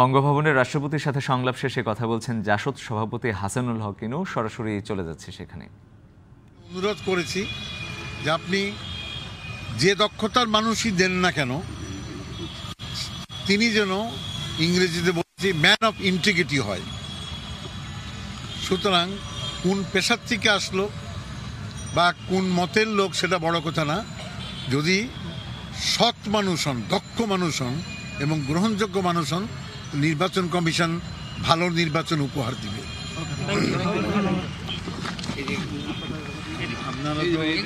বঙ্গভবনের রাষ্ট্রপতির সাথে সংলাপ শেষে কথা বলছেন জাসদ সভাপতি হাসানুল হকিনও সরাসরি চলে যাচ্ছে সেখানে অনুরোধ করেছি যে আপনি যে দক্ষতার মানুষই দেন না কেন তিনি যেন ইংরেজিতে বলছি ম্যান অফ ইন্টিগ্রিটি হয় সুতরাং কোন পেশার থেকে আসলো বা কোন মতের লোক সেটা বড় কথা না যদি সৎ মানুষ হন দক্ষ মানুষ হন এবং গ্রহণযোগ্য মানুষ হন নির্বাচন কমিশন ভালো নির্বাচন উপহার দিবে ইয়ে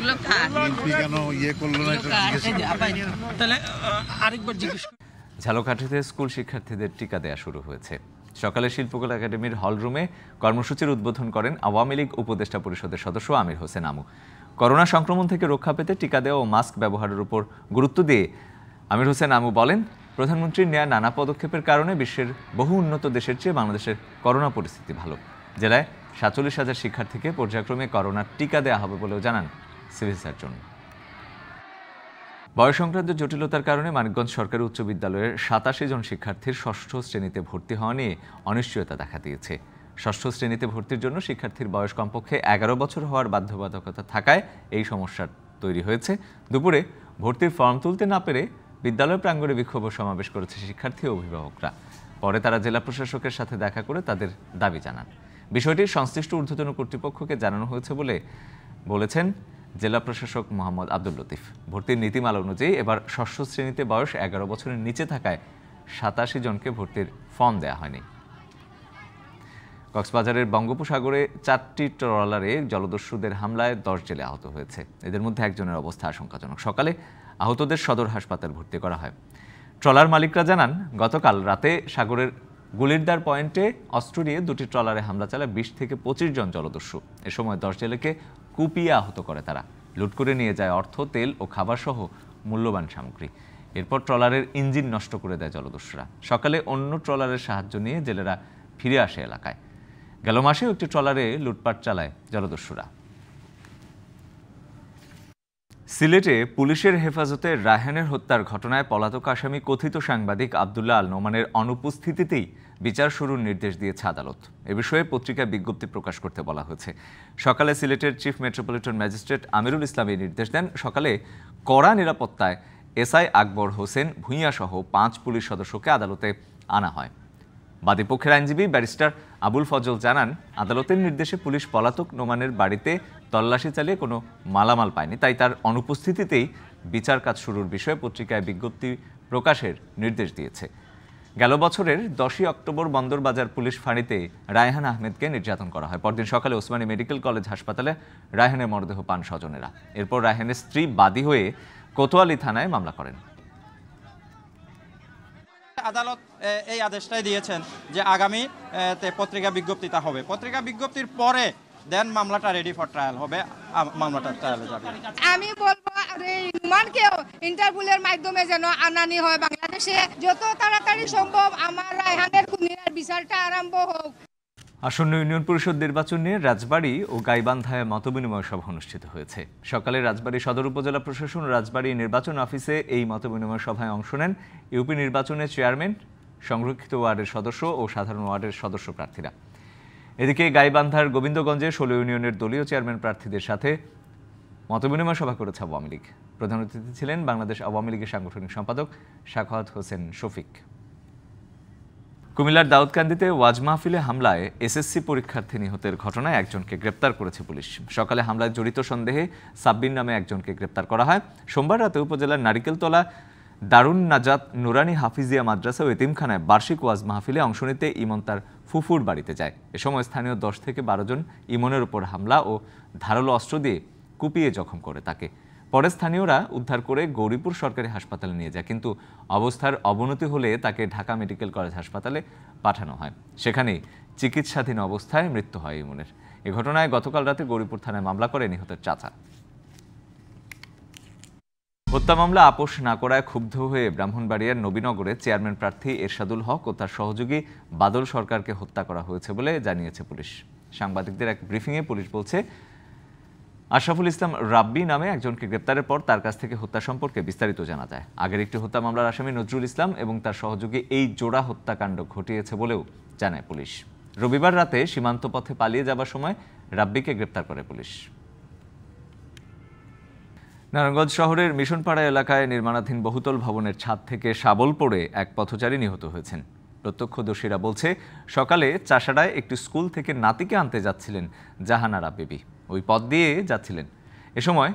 ঝালকাঠিতে স্কুল শিক্ষার্থীদের টিকা দেয়া শুরু হয়েছে সকালে শিল্পকলা একাডেমির হলরুমে কর্মসূচির উদ্বোধন করেন আওয়ামী লীগ উপদেষ্টা পরিষদের সদস্য আমির হোসেন আমু করোনা সংক্রমণ থেকে রক্ষা পেতে টিকা দেওয়া ও মাস্ক ব্যবহারের উপর গুরুত্ব দিয়ে আমির হোসেন আমু বলেন প্রধানমন্ত্রীর নেয়া নানা পদক্ষেপের কারণে বিশ্বের বহু উন্নত দেশের চেয়ে বাংলাদেশের করোনা পরিস্থিতি ভালো জেলায় সাতচল্লিশ হাজার শিক্ষার্থীকে পর্যায়ক্রমে করোনার টিকা দেওয়া হবে বলেও জানান সিভিল সার্জন বয়স সংক্রান্ত জটিলতার কারণে মানিকগঞ্জ সরকারি উচ্চ বিদ্যালয়ের সাতাশি জন শিক্ষার্থীর ষষ্ঠ শ্রেণীতে ভর্তি হওয়া নিয়ে অনিশ্চয়তা দেখা দিয়েছে ষষ্ঠ শ্রেণীতে ভর্তির জন্য শিক্ষার্থীর বয়স কমপক্ষে এগারো বছর হওয়ার বাধ্যবাধকতা থাকায় এই সমস্যার তৈরি হয়েছে দুপুরে ভর্তির ফর্ম তুলতে না পেরে বিদ্যালয় প্রাঙ্গণে বিক্ষোভ সমাবেশ করেছে শিক্ষার্থী ও অভিভাবকরা পরে তারা জেলা প্রশাসকের সাথে দেখা করে তাদের দাবি জানান বিষয়টি সংশ্লিষ্ট ঊর্ধ্বতন কর্তৃপক্ষকে জানানো হয়েছে বলে বলেছেন জেলা প্রশাসক মোহাম্মদ আব্দুল লতিফ ভর্তির নীতিমালা অনুযায়ী এবার ষষ্ঠ শ্রেণীতে বয়স এগারো বছরের নিচে থাকায় সাতাশি জনকে ভর্তির ফর্ম দেওয়া হয়নি কক্সবাজারের বঙ্গোপসাগরে চারটি ট্রলারে জলদস্যুদের হামলায় দশ জেলে আহত হয়েছে এদের মধ্যে একজনের অবস্থা আশঙ্কাজনক সকালে আহতদের সদর হাসপাতাল ভর্তি করা হয় ট্রলার মালিকরা জানান গতকাল রাতে সাগরের গুলিরদার পয়েন্টে অস্ত্র নিয়ে দুটি ট্রলারে হামলা চালায় বিশ থেকে পঁচিশ জন জলদস্যু এ সময় দশ জেলেকে কুপিয়ে আহত করে তারা লুট করে নিয়ে যায় অর্থ তেল ও খাবারসহ মূল্যবান সামগ্রী এরপর ট্রলারের ইঞ্জিন নষ্ট করে দেয় জলদস্যুরা সকালে অন্য ট্রলারের সাহায্য নিয়ে জেলেরা ফিরে আসে এলাকায় গেল মাসেও একটি ট্রলারে লুটপাট চালায় জলদস্যুরা সিলেটে পুলিশের হেফাজতে রায়হানের হত্যার ঘটনায় পলাতক আসামি কথিত সাংবাদিক আবদুল্লাহ আল নোমানের অনুপস্থিতিতেই বিচার শুরুর নির্দেশ দিয়েছে আদালত এ বিষয়ে পত্রিকায় বিজ্ঞপ্তি প্রকাশ করতে বলা হয়েছে সকালে সিলেটের chief metropolitan magistrate Amirul Islam এই নির্দেশ দেন সকালে কড়া নিরাপত্তায় এসআই আকবর হোসেন ভূঁইয়া সহ পাঁচ পুলিশ সদস্যকে আদালতে আনা হয় বাদীপক্ষের আইনজীবী ব্যারিস্টার আবুল ফজল জানান আদালতের নির্দেশে পুলিশ পলাতক নোমানের বাড়িতে তল্লাশি চালিয়ে কোনো মালামাল পায়নি তাই তার অনুপস্থিতিতেই বিচার কাজ শুরুর বিষয়ে পত্রিকায় বিজ্ঞপ্তি প্রকাশের নির্দেশ দিয়েছে গেল বছরের দশই অক্টোবর বন্দরবাজার পুলিশ ফাঁড়িতে রায়হান আহমেদকে নির্যাতন করা হয় পরদিন সকালে ওসমানী মেডিকেল কলেজ হাসপাতালে রায়হানের মরদেহ পান স্বজনেরা এরপর রায়হানের স্ত্রী বাদী হয়ে কোতোয়ালি থানায় মামলা করেন আদালত এই আদেশটাই দিয়েছেন যে আগামী পত্রিকা বিজ্ঞপ্তিটা হবে পত্রিকা বিজ্ঞপ্তির পরে দেন মামলাটা রেডি ফর ট্রায়াল হবে মামলাটা ট্রায়ালে যাবে আমি বলবো নুমানকেও ইন্টারভিউলের মাধ্যমে যেন আনানি হয় বাংলাদেশে যত তাড়াতাড়ি সম্ভব আমার রায়হানের খুনির বিচারটা আরম্ভ হোক আসন্ন ইউনিয়ন পরিষদ নির্বাচন নিয়ে রাজবাড়ী ও গাইবান্ধায় মতবিনিময় সভা অনুষ্ঠিত হয়েছে সকালে রাজবাড়ী সদর উপজেলা প্রশাসন রাজবাড়ী নির্বাচন অফিসে এই মতবিনিময় সভায় অংশ নেন ইউপি নির্বাচনের চেয়ারম্যান সংরক্ষিত ওয়ার্ডের সদস্য ও সাধারণ ওয়ার্ডের সদস্য প্রার্থীরা এদিকে গাইবান্ধার গোবিন্দগঞ্জে ষোলো ইউনিয়নের দলীয় চেয়ারম্যান প্রার্থীদের সাথে মতবিনিময় সভা করেছে আওয়ামী লীগ প্রধান অতিথি ছিলেন বাংলাদেশ আওয়ামী লীগের সাংগঠনিক সম্পাদক শাখাওয়াত হোসেন শফিক কুমিল্লার দাউদকান্দিতে ওয়াজ মাহফিলে হামলায় এসএসসি পরীক্ষার্থী নিহতের ঘটনায় একজনকে গ্রেপ্তার করেছে পুলিশ সকালে হামলায় জড়িত সন্দেহে সাব্বির নামে একজনকে গ্রেপ্তার করা হয় সোমবার রাতে উপজেলার নারিকেলতলা দারুন নাজাত নুরানি হাফিজিয়া মাদ্রাসা ও এতিমখানায় বার্ষিক ওয়াজ মাহফিলে অংশ নিতে ইমন তার ফুফুর বাড়িতে যায় এ সময় স্থানীয় দশ থেকে বারো জন ইমনের উপর হামলা ও ধারালো অস্ত্র দিয়ে কুপিয়ে জখম করে তাকে পরে স্থানীয়রা উদ্ধার করে গৌরীপুর সরকারি হাসপাতালে নিয়ে যায় কিন্তু অবস্থার অবনতি হলে তাকে ঢাকা মেডিকেল কলেজ হাসপাতালে পাঠানো হয় সেখানেই চিকিৎসাধীন অবস্থায় মৃত্যু হয় ইমনের এ ঘটনায় গতকাল রাতে গৌরীপুর থানায় মামলা করে নিহতের চাচা হত্যা মামলা আপোষ না করায় ক্ষুব্ধ হয়ে ব্রাহ্মণবাড়িয়ার নবীনগরে চেয়ারম্যান প্রার্থী এরশাদুল হক ও তার সহযোগী বাদল সরকারকে হত্যা করা হয়েছে বলে জানিয়েছে পুলিশ সাংবাদিকদের এক ব্রিফিংয়ে পুলিশ বলছে আশরাফুল ইসলাম রাব্বি নামে একজনকে গ্রেপ্তারের পর তার কাছ থেকে হত্যা সম্পর্কে বিস্তারিত জানা যায় আগের একটি হত্যা মামলার আসামি নজরুল ইসলাম এবং তার সহযোগী এই জোড়া হত্যাকাণ্ড ঘটিয়েছে বলেও জানায় পুলিশ রবিবার রাতে সীমান্ত পথে পালিয়ে যাবার সময় রাব্বিকে গ্রেপ্তার করে পুলিশ নারায়ণগঞ্জ শহরের মিশনপাড়া এলাকায় নির্মাণাধীন বহুতল ভবনের ছাদ থেকে শাবল পড়ে এক পথচারী নিহত হয়েছেন প্রত্যক্ষদর্শীরা বলছে সকালে চাষাড়ায় একটি স্কুল থেকে নাতিকে আনতে যাচ্ছিলেন জাহানারা বেবি ওই পথ দিয়ে যাচ্ছিলেন এ সময়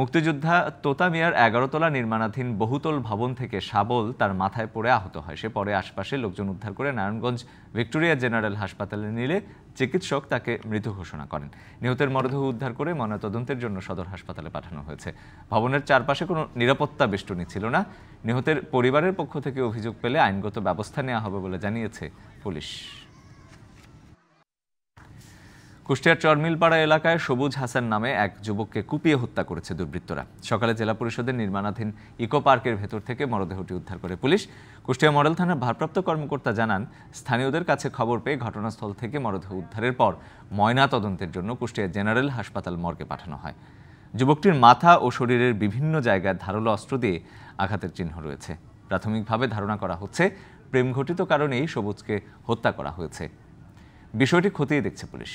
মুক্তিযোদ্ধা তোতা মিয়ার এগারোতলা নির্মাণাধীন বহুতল ভবন থেকে শাবল তার মাথায় পড়ে আহত হয় সে পরে আশপাশে লোকজন উদ্ধার করে নারায়ণগঞ্জ ভিক্টোরিয়া জেনারেল হাসপাতালে নিলে চিকিৎসক তাকে মৃত ঘোষণা করেন নিহতের মরদেহ উদ্ধার করে ময়নাতদন্তের জন্য সদর হাসপাতালে পাঠানো হয়েছে ভবনের চারপাশে কোনো নিরাপত্তা বেষ্টনী ছিল না নিহতের পরিবারের পক্ষ থেকে অভিযোগ পেলে আইনগত ব্যবস্থা নেওয়া হবে বলে জানিয়েছে পুলিশ কুষ্টিয়ার চরমিলপাড়া এলাকায় সবুজ হাসান নামে এক যুবককে কুপিয়ে হত্যা করেছে দুর্বৃত্তরা সকালে জেলা পরিষদের নির্মাণাধীন ইকো পার্কের ভেতর থেকে মরদেহটি উদ্ধার করে পুলিশ কুষ্টিয়া মডেল থানার ভারপ্রাপ্ত কর্মকর্তা জানান স্থানীয়দের কাছে খবর পেয়ে ঘটনাস্থল থেকে মরদেহ উদ্ধারের পর ময়না তদন্তের জন্য কুষ্টিয়া জেনারেল হাসপাতাল মর্গে পাঠানো হয় যুবকটির মাথা ও শরীরের বিভিন্ন জায়গায় ধারালো অস্ত্র দিয়ে আঘাতের চিহ্ন রয়েছে প্রাথমিকভাবে ধারণা করা হচ্ছে প্রেমঘটিত কারণেই সবুজকে হত্যা করা হয়েছে বিষয়টি খতিয়ে দেখছে পুলিশ